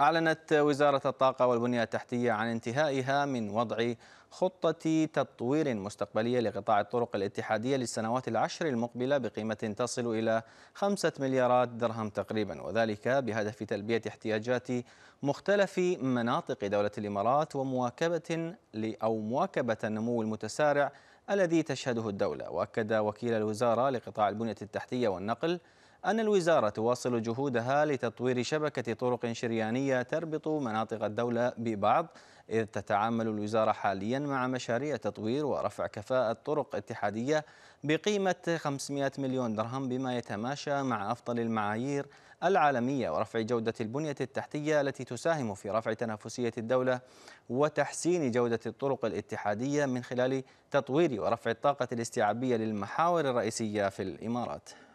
أعلنت وزارة الطاقة والبنية التحتية عن انتهائها من وضع خطة تطوير مستقبلية لقطاع الطرق الاتحادية للسنوات العشر المقبلة بقيمة تصل إلى خمسة مليارات درهم تقريبا وذلك بهدف تلبية احتياجات مختلف مناطق دولة الإمارات ومواكبة أو مواكبة النمو المتسارع الذي تشهده الدولة وأكد وكيل الوزارة لقطاع البنية التحتية والنقل أن الوزارة تواصل جهودها لتطوير شبكة طرق شريانية تربط مناطق الدولة ببعض إذ تتعامل الوزارة حاليا مع مشاريع تطوير ورفع كفاءة طرق اتحادية بقيمة 500 مليون درهم بما يتماشى مع أفضل المعايير العالمية ورفع جودة البنية التحتية التي تساهم في رفع تنافسية الدولة وتحسين جودة الطرق الاتحادية من خلال تطوير ورفع الطاقة الاستيعابية للمحاور الرئيسية في الإمارات